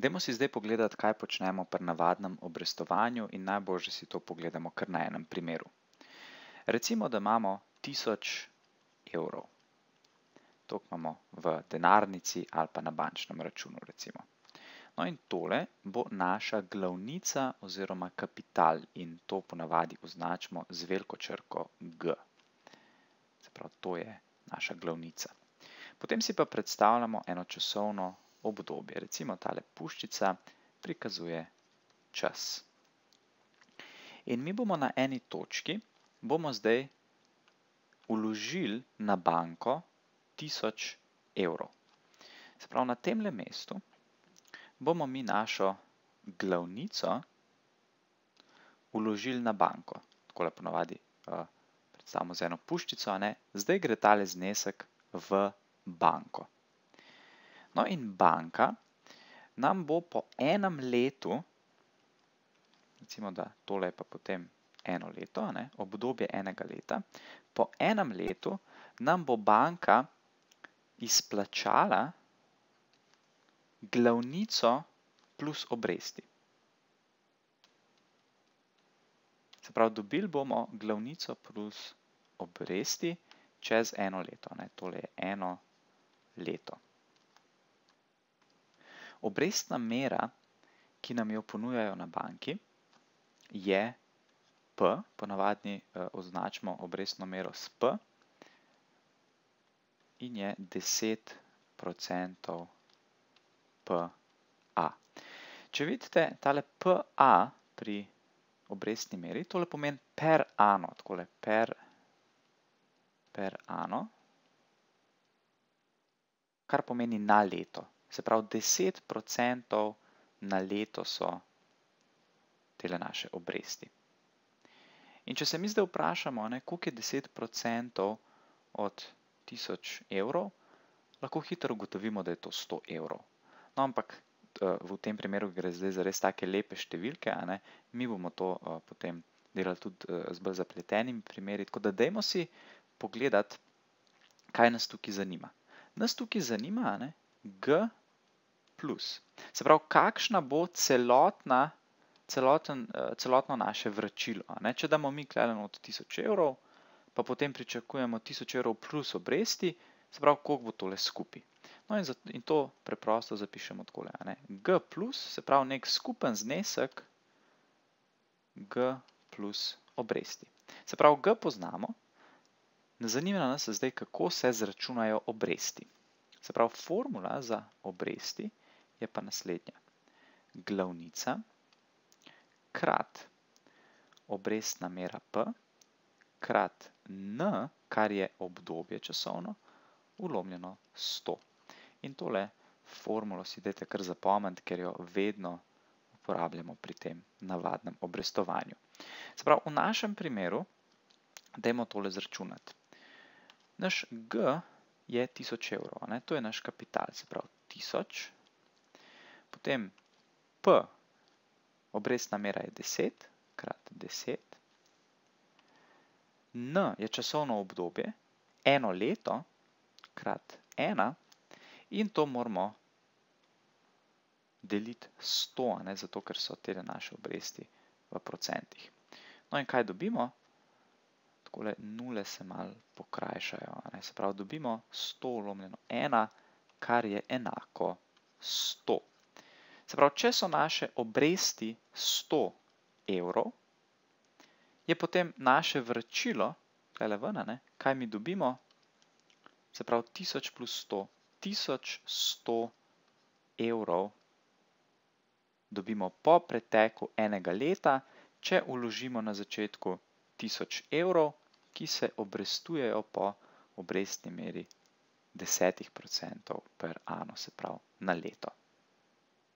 Demo si zdaj pogledati, kaj počnemo pri navadnem obrestovanju in najbolje si to pogledamo kar na enem primeru. Recimo, da imamo 1000 evrov. To imamo v denarnici ali pa na bančnem računu recimo. No in tole bo naša glavnica oziroma kapital in to ponavadi označimo z veliko črko G. Zapravo, to je naša glavnica. Potem si pa predstavljamo eno časovno vsega obdobje. Recimo tale puščica prikazuje čas. In mi bomo na eni točki, bomo zdaj uložili na banko 1000 evrov. Se pravi, na temle mestu bomo mi našo glavnico uložili na banko. Takole ponovadi eh, predstavimo z eno puščico, zdaj gre tale znesek v banko. No in banka nam bo po enem letu, recimo da tole je pa potem eno leto, obdobje enega leta, po enem letu nam bo banka izplačala glavnico plus obresti. Se pravi, dobili bomo glavnico plus obresti čez eno leto. Tole je eno leto. Leto. Obrestna mera, ki nam jo ponujajo na banki, je P, ponavadi eh, označimo obrestno mero s P, in je 10% PA. Če vidite, tale PA pri obrestni meri, tole pomeni per ano, takole per, per ano, kar pomeni na leto. Se pravi, 10% na leto so te naše obresti. In če se mi zdaj vprašamo, koliko je 10% od 1000 evrov, lahko hitro ugotovimo, da je to 100 evrov. No, ampak eh, v tem primeru gre zdaj za res take lepe številke, a ne? mi bomo to a, eh, potem delali tudi a, eh, z bolj zapletenimi primeri. Tako da dajmo si pogledati, kaj nas tukaj zanima. Nas tukaj zanima, a ne? G Se pravi, kakšna bo celotna, celoten, eh, celotno naše vračilo. Ne? Če damo mi kladeno od 1000 evrov, pa potem pričakujemo 1000 evrov plus obresti, se pravi, koliko bo tole skupaj. No in, zato, in to preprosto zapišemo takole. G plus, se pravi, nek skupen znesek G plus obresti. Se pravi, G poznamo, ne zanima nas zdaj, kako se zračunajo obresti. Se pravi, formula za obresti je pa naslednja. Glavnica krat obrestna mera P krat N, kar je obdobje časovno, ulomljeno 100. In tole formulo si dajte kar zapomend, ker jo vedno uporabljamo pri tem navadnem obrestovanju. Se pravi, v našem primeru dajmo tole zračunati. Naš G je 1000 evrov, to je naš kapital, se pravi 1000 evrov Potem P, obrestna mera je 10 krat 10. N je časovno obdobje, eno leto krat 1 in to moramo deliti 100, zato ker so te naše obresti v procentih. No in kaj dobimo? Takole nule se malo pokrajšajo. Se pravi, dobimo 100 lomljeno 1, kar je enako 100. Se pravi, če so naše obresti 100 evrov, je potem naše vračilo, tukaj vna, ne, kaj mi dobimo, se pravi 1000 plus 100, 1100 evrov dobimo po preteku enega leta, če uložimo na začetku 1000 evrov, ki se obrestujejo po obrestni meri 10% per ano, se pravi na leto.